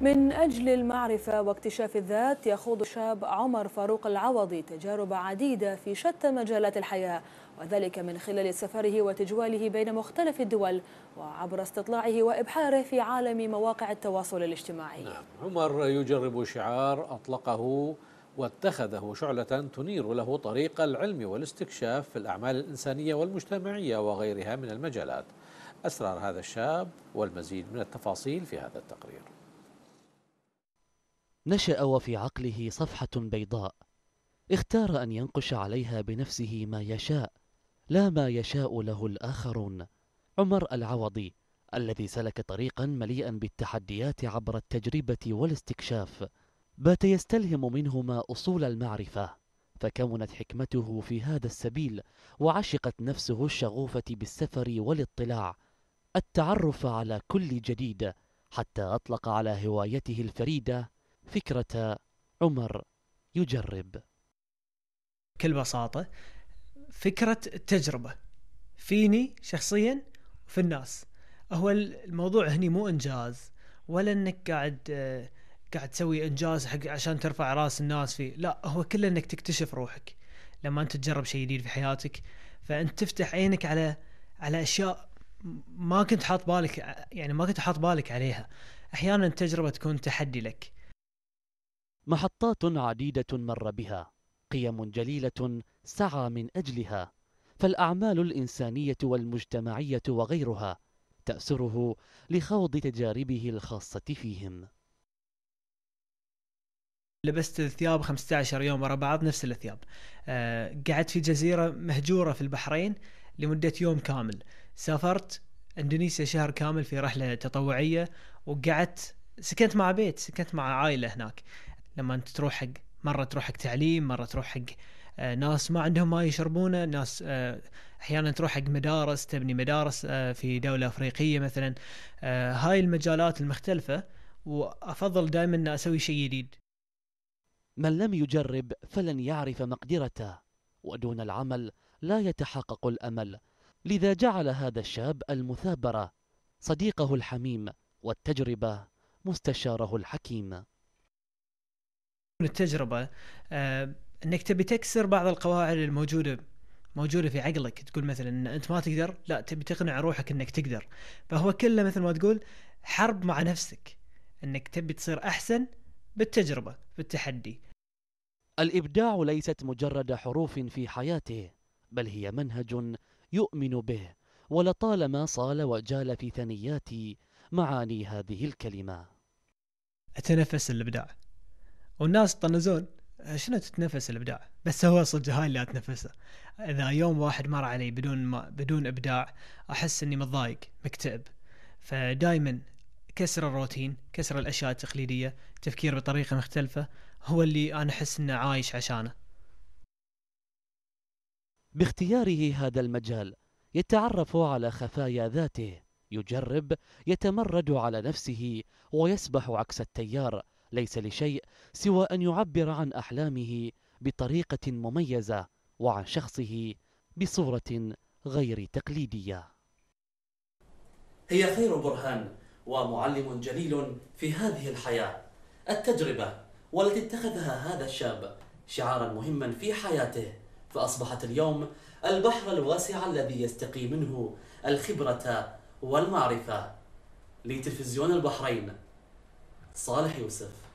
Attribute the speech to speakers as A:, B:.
A: من أجل المعرفة واكتشاف الذات يخوض الشاب عمر فاروق العوضي تجارب عديدة في شتى مجالات الحياة وذلك من خلال سفره وتجواله بين مختلف الدول وعبر استطلاعه وإبحاره في عالم مواقع التواصل الاجتماعي نعم.
B: عمر يجرب شعار أطلقه واتخذه شعلة تنير له طريق العلم والاستكشاف في الأعمال الإنسانية والمجتمعية وغيرها من المجالات أسرار هذا الشاب والمزيد من التفاصيل في هذا التقرير نشأ وفي عقله صفحة بيضاء اختار أن ينقش عليها بنفسه ما يشاء لا ما يشاء له الآخرون عمر العوضي الذي سلك طريقا مليئا بالتحديات عبر التجربة والاستكشاف بات يستلهم منهما أصول المعرفة فكونت حكمته في هذا السبيل وعشقت نفسه الشغوفة بالسفر والاطلاع التعرف على كل جديد حتى أطلق على هوايته الفريدة فكرة
A: عمر يجرب بكل بساطة فكرة التجربة فيني شخصيا وفي الناس هو الموضوع هني مو انجاز ولا انك قاعد آه، قاعد تسوي انجاز حق عشان ترفع راس الناس فيه لا هو كله انك تكتشف روحك لما انت تجرب شيء جديد في حياتك فانت تفتح عينك على على اشياء ما كنت حاط بالك يعني ما كنت حاط بالك عليها احيانا التجربه تكون تحدي لك محطات
B: عديدة مر بها قيم جليلة سعى من أجلها فالأعمال الإنسانية والمجتمعية وغيرها تأسره
A: لخوض تجاربه الخاصة فيهم لبست الثياب 15 يوم ورا بعض نفس الثياب أه قعدت في جزيرة مهجورة في البحرين لمدة يوم كامل سافرت اندونيسيا شهر كامل في رحلة تطوعية وقعدت سكنت مع بيت سكنت مع عائلة هناك لما انت تروح حق مره تروح حق تعليم مره تروح حق آه، ناس ما عندهم ما يشربونه ناس آه، احيانا تروح حق مدارس تبني مدارس آه، في دوله افريقيه مثلا هاي المجالات المختلفه وافضل دائما ان اسوي شيء جديد
B: من لم يجرب فلن يعرف مقدرته ودون العمل لا يتحقق الامل لذا جعل هذا الشاب المثابره صديقه الحميم
A: والتجربه مستشاره الحكيم من التجربه آه، انك تبي تكسر بعض القواعد الموجوده موجوده في عقلك تقول مثلا ان انت ما تقدر لا تبي تقنع روحك انك تقدر فهو كله مثل ما تقول حرب مع نفسك انك تبي تصير احسن بالتجربه بالتحدي
B: الابداع ليست مجرد حروف في حياته بل هي منهج يؤمن به ولطالما صال وجال في ثنياتي
A: معاني هذه الكلمه اتنفس الابداع والناس طنزون شنو تتنفس الابداع بس هو صدق هاي اللي اتنفسه اذا يوم واحد مر علي بدون ما بدون ابداع احس اني متضايق مكتئب فدائما كسر الروتين كسر الاشياء التقليديه تفكير بطريقه مختلفه هو اللي انا احس انه عايش عشانه باختياره
B: هذا المجال يتعرف على خفايا ذاته يجرب يتمرد على نفسه ويسبح عكس التيار ليس لشيء سوى أن يعبر عن أحلامه بطريقة مميزة وعن شخصه بصورة غير تقليدية هي خير برهان ومعلم جليل في هذه الحياة التجربة والتي اتخذها هذا الشاب شعارا مهما في حياته فأصبحت اليوم البحر الواسع الذي يستقي منه الخبرة والمعرفة
A: لتلفزيون البحرين صالح يوسف